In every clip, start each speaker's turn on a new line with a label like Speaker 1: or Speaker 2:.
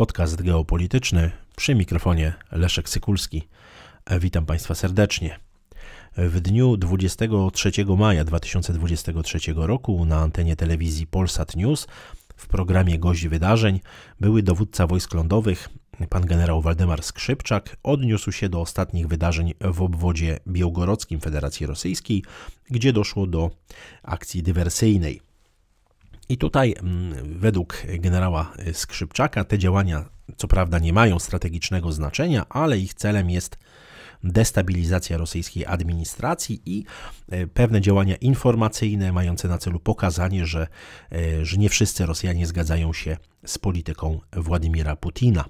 Speaker 1: Podcast geopolityczny przy mikrofonie Leszek Sykulski. Witam Państwa serdecznie. W dniu 23 maja 2023 roku na antenie telewizji Polsat News w programie Gość Wydarzeń były dowódca wojsk lądowych pan generał Waldemar Skrzypczak odniósł się do ostatnich wydarzeń w obwodzie białgorockim Federacji Rosyjskiej, gdzie doszło do akcji dywersyjnej. I tutaj, mm, według generała y, Skrzypczaka, te działania co prawda nie mają strategicznego znaczenia, ale ich celem jest destabilizacja rosyjskiej administracji i y, pewne działania informacyjne mające na celu pokazanie, że, y, że nie wszyscy Rosjanie zgadzają się z polityką Władimira Putina.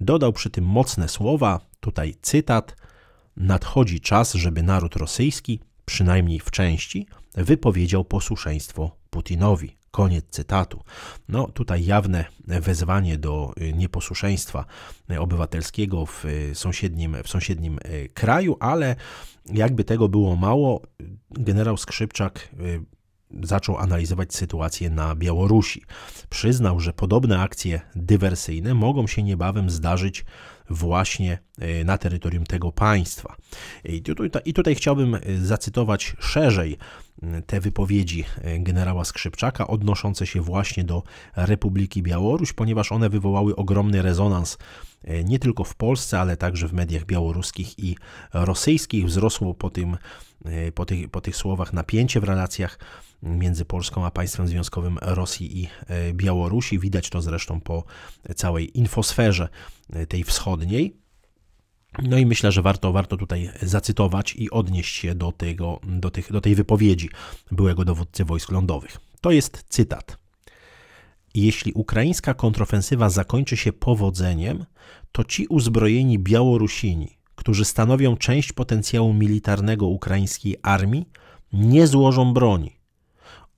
Speaker 1: Dodał przy tym mocne słowa, tutaj cytat: Nadchodzi czas, żeby naród rosyjski, przynajmniej w części, wypowiedział posłuszeństwo Putinowi. Koniec cytatu. No tutaj jawne wezwanie do y, nieposłuszeństwa obywatelskiego w y, sąsiednim, w sąsiednim y, kraju, ale jakby tego było mało, generał Skrzypczak zaczął analizować sytuację na Białorusi. Przyznał, że podobne akcje dywersyjne mogą się niebawem zdarzyć właśnie e, na terytorium tego państwa. I tutaj, I tutaj chciałbym e, zacytować szerzej te wypowiedzi e, generała Skrzypczaka odnoszące się właśnie do Republiki Białoruś, ponieważ one wywołały ogromny rezonans nie tylko w Polsce, ale także w mediach białoruskich i rosyjskich. Wzrosło po, tym, po, tych, po tych słowach napięcie w relacjach między Polską a państwem związkowym Rosji i e, Białorusi. Widać to zresztą po całej infosferze e, tej wschodniej. No i myślę, że warto, warto tutaj zacytować i odnieść się do, tego, do, tych, do tej wypowiedzi byłego dowódcy wojsk lądowych. To jest cytat. Jeśli ukraińska kontrofensywa zakończy się powodzeniem, to ci uzbrojeni Białorusini, którzy stanowią część potencjału militarnego ukraińskiej armii, nie złożą broni,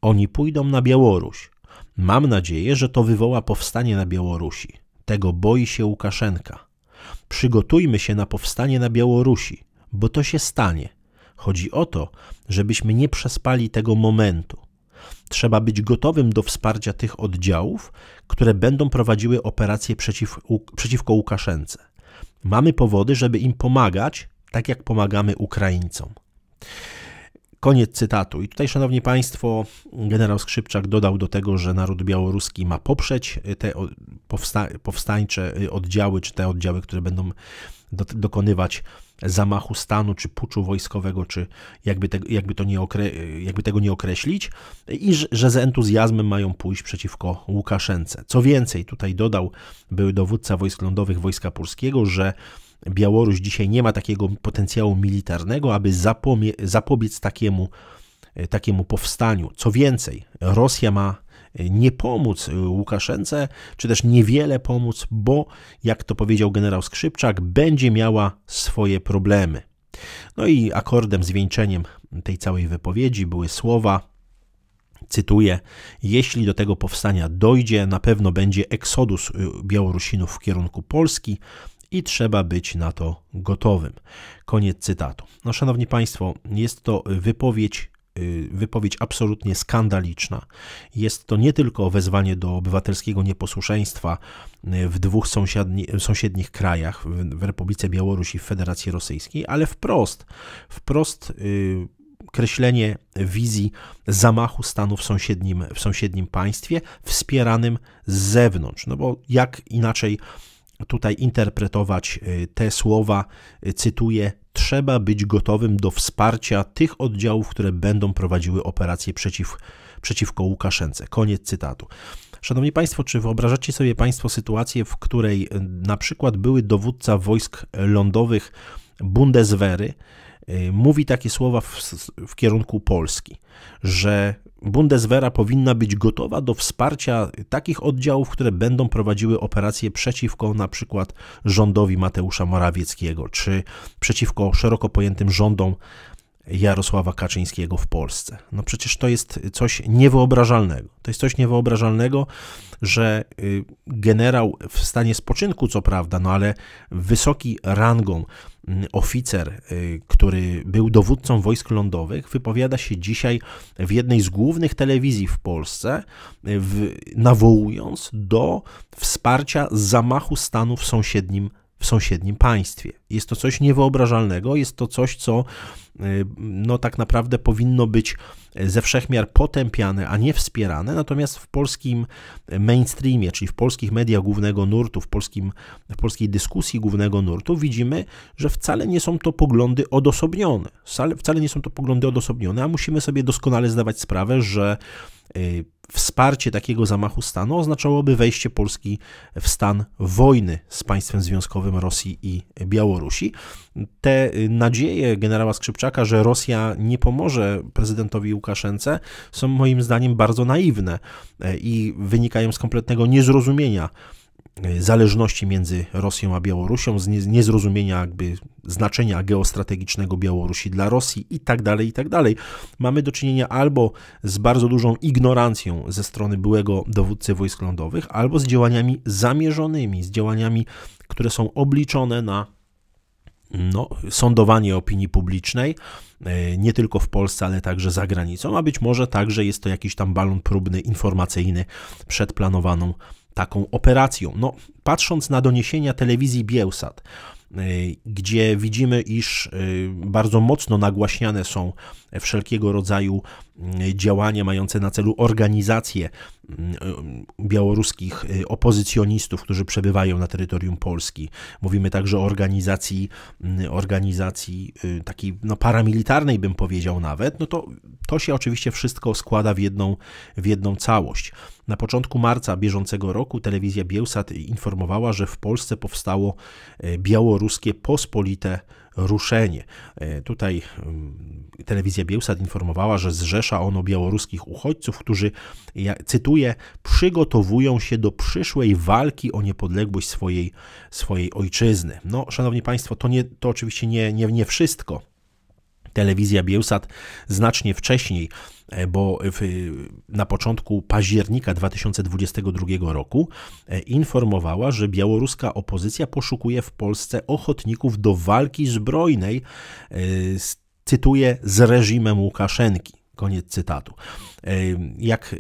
Speaker 1: oni pójdą na Białoruś. Mam nadzieję, że to wywoła powstanie na Białorusi. Tego boi się Łukaszenka. Przygotujmy się na powstanie na Białorusi, bo to się stanie. Chodzi o to, żebyśmy nie przespali tego momentu. Trzeba być gotowym do wsparcia tych oddziałów, które będą prowadziły operacje przeciw, przeciwko Łukaszence. Mamy powody, żeby im pomagać, tak jak pomagamy Ukraińcom. Koniec cytatu. I tutaj, szanowni państwo, generał Skrzypczak dodał do tego, że naród białoruski ma poprzeć y, te powsta powstańcze y, oddziały, czy te oddziały, które będą do dokonywać zamachu stanu, czy puczu wojskowego, czy jakby, te, jakby, to nie jakby tego nie określić, i że, że z entuzjazmem mają pójść przeciwko Łukaszence. Co więcej, tutaj dodał były dowódca wojsk lądowych Wojska Polskiego, że Białoruś dzisiaj nie ma takiego potencjału militarnego, aby zapobiec takiemu, e, takiemu powstaniu. Co więcej, Rosja ma e, nie pomóc e, Łukaszence, czy też niewiele pomóc, bo, jak to powiedział generał Skrzypczak, będzie miała swoje problemy. No i akordem, zwieńczeniem tej całej wypowiedzi były słowa, cytuję, jeśli do tego powstania dojdzie, na pewno będzie eksodus y, Białorusinów w kierunku Polski, i trzeba być na to gotowym. Koniec cytatu. No, szanowni Państwo, jest to wypowiedź y, wypowiedź absolutnie skandaliczna. Jest to nie tylko wezwanie do obywatelskiego nieposłuszeństwa y, w dwóch sąsiedni, sąsiednich krajach, w Republice Białorusi i w Federacji Rosyjskiej, ale wprost, wprost y, kreślenie wizji zamachu stanu w sąsiednim, w sąsiednim państwie, wspieranym z zewnątrz. No bo jak inaczej tutaj interpretować y, te słowa, y, cytuję, trzeba być gotowym do wsparcia tych oddziałów, które będą prowadziły operacje przeciw, przeciwko Łukaszence. Koniec cytatu. Szanowni Państwo, czy wyobrażacie sobie Państwo sytuację, w której y, na przykład były dowódca wojsk lądowych Bundeswehry Y, mówi takie słowa w, w kierunku Polski, że Bundeswehr powinna być gotowa do wsparcia takich oddziałów, które będą prowadziły operacje przeciwko na przykład rządowi Mateusza Morawieckiego, czy przeciwko szeroko pojętym rządom Jarosława Kaczyńskiego w Polsce. No przecież to jest coś niewyobrażalnego. To jest coś niewyobrażalnego, że y, generał w stanie spoczynku, co prawda, no ale wysoki rangą mm, oficer, y, który był dowódcą wojsk lądowych, wypowiada się dzisiaj w jednej z głównych telewizji w Polsce, y, w, nawołując do wsparcia zamachu stanu w sąsiednim w sąsiednim państwie. Jest to coś niewyobrażalnego, jest to coś, co y, no, tak naprawdę powinno być e, ze wszechmiar potępiane, a nie wspierane. Natomiast w polskim mainstreamie, czyli w polskich mediach głównego nurtu, w, polskim, w polskiej dyskusji głównego nurtu, widzimy, że wcale nie są to poglądy odosobnione. Wcale, wcale nie są to poglądy odosobnione, a musimy sobie doskonale zdawać sprawę, że Y, wsparcie takiego zamachu stanu oznaczałoby wejście Polski w stan wojny z państwem związkowym Rosji i Białorusi. Te y, nadzieje generała Skrzypczaka, że Rosja nie pomoże prezydentowi Łukaszence, są moim zdaniem bardzo naiwne y, i wynikają z kompletnego niezrozumienia Y, zależności między Rosją a Białorusią, z niezrozumienia jakby znaczenia geostrategicznego Białorusi dla Rosji i tak dalej, i tak dalej. Mamy do czynienia albo z bardzo dużą ignorancją ze strony byłego dowódcy wojsk lądowych, albo z działaniami zamierzonymi, z działaniami, które są obliczone na no, sądowanie opinii publicznej, y, nie tylko w Polsce, ale także za granicą, a być może także jest to jakiś tam balon próbny informacyjny przed planowaną taką operacją. No, patrząc na doniesienia telewizji Bielsat, E, gdzie widzimy, iż e, bardzo mocno nagłaśniane są wszelkiego rodzaju e, działania mające na celu organizację mm, białoruskich opozycjonistów, którzy przebywają na terytorium Polski. Mówimy także o organizacji, mm, organizacji takiej no, paramilitarnej, bym powiedział nawet. No to, to się oczywiście wszystko składa w jedną, w jedną całość. Na początku marca bieżącego roku telewizja Bielsat informowała, że w Polsce powstało białoruskie ruskie pospolite ruszenie. E, tutaj mm, telewizja Bielsat informowała, że zrzesza ono białoruskich uchodźców, którzy, ja cytuję, przygotowują się do przyszłej walki o niepodległość swojej, swojej ojczyzny. No, szanowni państwo, to, nie, to oczywiście nie, nie, nie wszystko telewizja Bielsat znacznie wcześniej, e, bo w, e, na początku października 2022 roku e, informowała, że białoruska opozycja poszukuje w Polsce ochotników do walki zbrojnej, cytuję, z reżimem Łukaszenki. Koniec cytatu. Jak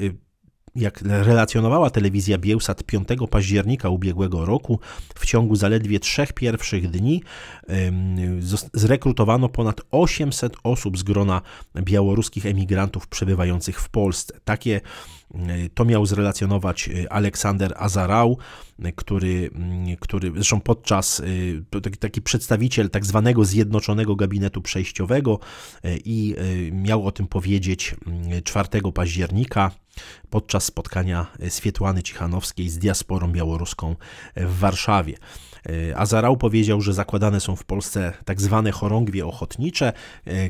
Speaker 1: jak relacjonowała telewizja Bielsat 5 października ubiegłego roku, w ciągu zaledwie trzech pierwszych dni zrekrutowano ponad 800 osób z grona białoruskich emigrantów przebywających w Polsce. Takie to miał zrelacjonować e, Aleksander Azarał, e, który, który zresztą podczas e, taki przedstawiciel tak zwanego Zjednoczonego Gabinetu Przejściowego i miał o tym powiedzieć 4 października podczas spotkania e, Swietłany Cichanowskiej z diasporą białoruską e, w Warszawie. E, Azarał powiedział, że zakładane są w Polsce tak zwane chorągwie ochotnicze,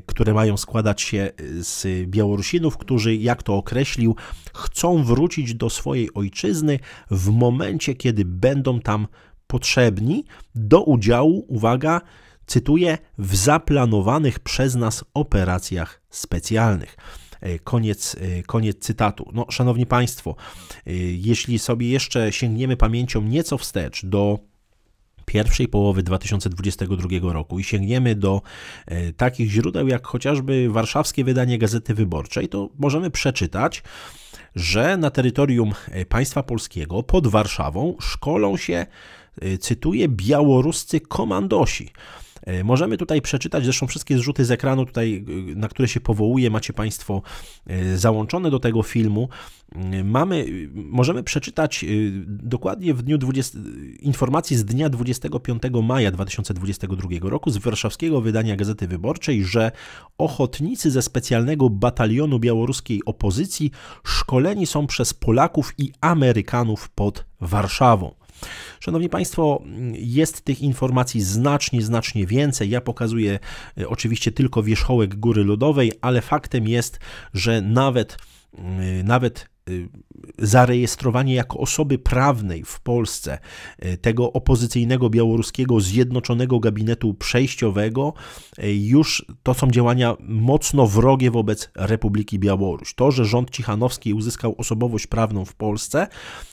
Speaker 1: które mają składać się z Białorusinów, którzy, jak to określił, chcą wrócić do swojej ojczyzny w momencie, kiedy będą tam potrzebni do udziału, uwaga, cytuję, w zaplanowanych przez nas operacjach specjalnych. E, koniec, e, koniec cytatu. No, szanowni Państwo, e, jeśli sobie jeszcze sięgniemy pamięcią nieco wstecz do pierwszej połowy 2022 roku i sięgniemy do takich źródeł jak chociażby warszawskie wydanie Gazety Wyborczej, to możemy przeczytać, że na terytorium państwa polskiego pod Warszawą szkolą się, cytuję, białoruscy komandosi. E, możemy tutaj przeczytać, zresztą wszystkie zrzuty z ekranu tutaj, e, na które się powołuje, macie Państwo e, załączone do tego filmu. Mamy, możemy przeczytać dokładnie w dniu 20, informacji z dnia 25 maja 2022 roku z warszawskiego wydania Gazety Wyborczej, że ochotnicy ze specjalnego batalionu białoruskiej opozycji szkoleni są przez Polaków i Amerykanów pod Warszawą. Szanowni Państwo, jest tych informacji znacznie, znacznie więcej. Ja pokazuję e, oczywiście tylko wierzchołek góry lodowej, ale faktem jest, że nawet e, nawet Y, zarejestrowanie jako osoby prawnej w Polsce y, tego opozycyjnego białoruskiego zjednoczonego gabinetu przejściowego y, już to są działania mocno wrogie wobec Republiki Białoruś. To, że rząd Cichanowski uzyskał osobowość prawną w Polsce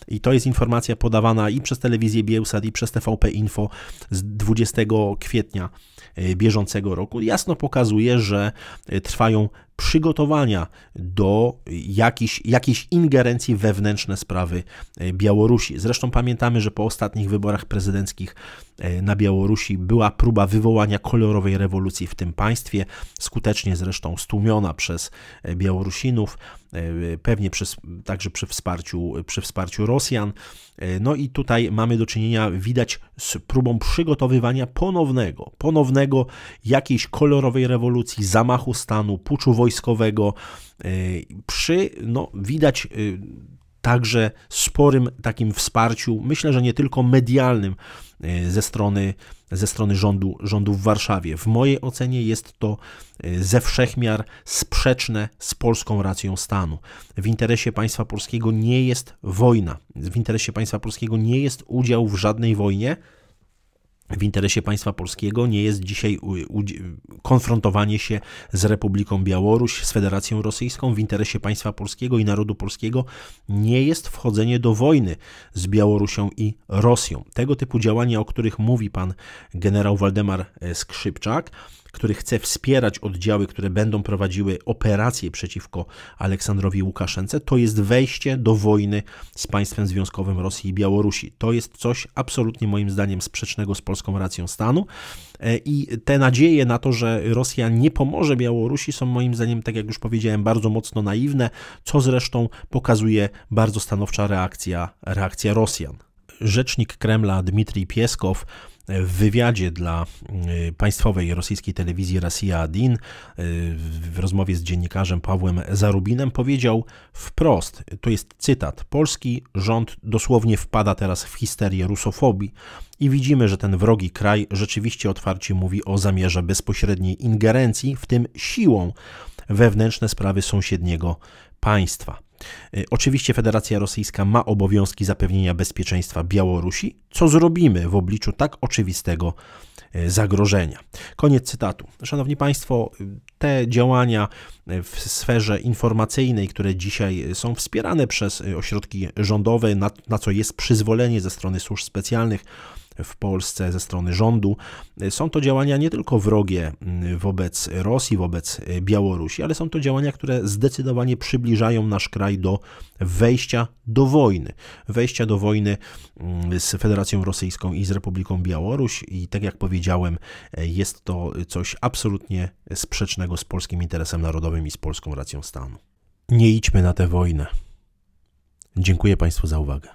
Speaker 1: i to jest informacja podawana i przez telewizję Bielsat i przez TVP Info z 20 kwietnia bieżącego roku, jasno pokazuje, że trwają przygotowania do jakichś, jakiejś ingerencji wewnętrzne sprawy e, Białorusi. Zresztą pamiętamy, że po ostatnich wyborach prezydenckich E, na Białorusi była próba wywołania kolorowej rewolucji w tym państwie, skutecznie zresztą stłumiona przez e, Białorusinów, e, pewnie przez, także przy wsparciu, przy wsparciu Rosjan. No i tutaj mamy do czynienia, widać, z próbą przygotowywania ponownego, ponownego jakiejś kolorowej rewolucji, zamachu stanu, puczu wojskowego, przy, no widać także sporym takim wsparciu, myślę, że nie tylko medialnym e, ze strony, ze strony rządu, rządu w Warszawie. W mojej ocenie jest to e, ze wszechmiar sprzeczne z polską racją stanu. W interesie państwa polskiego nie jest wojna, w interesie państwa polskiego nie jest udział w żadnej wojnie w interesie państwa polskiego nie jest dzisiaj konfrontowanie się z Republiką Białoruś, z Federacją Rosyjską. W interesie państwa polskiego i narodu polskiego nie jest wchodzenie do wojny z Białorusią i Rosją. Tego typu działania, o których mówi pan generał Waldemar e, Skrzypczak, który chce wspierać oddziały, które będą prowadziły operacje przeciwko Aleksandrowi Łukaszence, to jest wejście do wojny z państwem związkowym Rosji i Białorusi. To jest coś absolutnie moim zdaniem sprzecznego z polską racją stanu e, i te nadzieje na to, że Rosja nie pomoże Białorusi są moim zdaniem, tak jak już powiedziałem, bardzo mocno naiwne, co zresztą pokazuje bardzo stanowcza reakcja, reakcja Rosjan rzecznik Kremla Dmitrij Pieskow w wywiadzie dla y, państwowej rosyjskiej telewizji Rosja Adin y, w rozmowie z dziennikarzem Pawłem Zarubinem powiedział wprost, to jest cytat, polski rząd dosłownie wpada teraz w histerię rusofobii i widzimy, że ten wrogi kraj rzeczywiście otwarcie mówi o zamierze bezpośredniej ingerencji, w tym siłą, wewnętrzne sprawy sąsiedniego państwa. Y, oczywiście Federacja Rosyjska ma obowiązki zapewnienia bezpieczeństwa Białorusi. Co zrobimy w obliczu tak oczywistego y, zagrożenia? Koniec cytatu. Szanowni Państwo, y, te działania w sferze informacyjnej, które dzisiaj są wspierane przez ośrodki rządowe, na, na co jest przyzwolenie ze strony służb specjalnych, w Polsce ze strony rządu. Są to działania nie tylko wrogie mm, wobec Rosji, wobec e, Białorusi, ale są to działania, które zdecydowanie przybliżają nasz kraj do wejścia do wojny. Wejścia do wojny mm, z Federacją Rosyjską i z Republiką Białoruś i tak jak powiedziałem, e, jest to coś absolutnie sprzecznego z polskim interesem narodowym i z polską racją stanu. Nie idźmy na tę wojnę. Dziękuję Państwu za uwagę.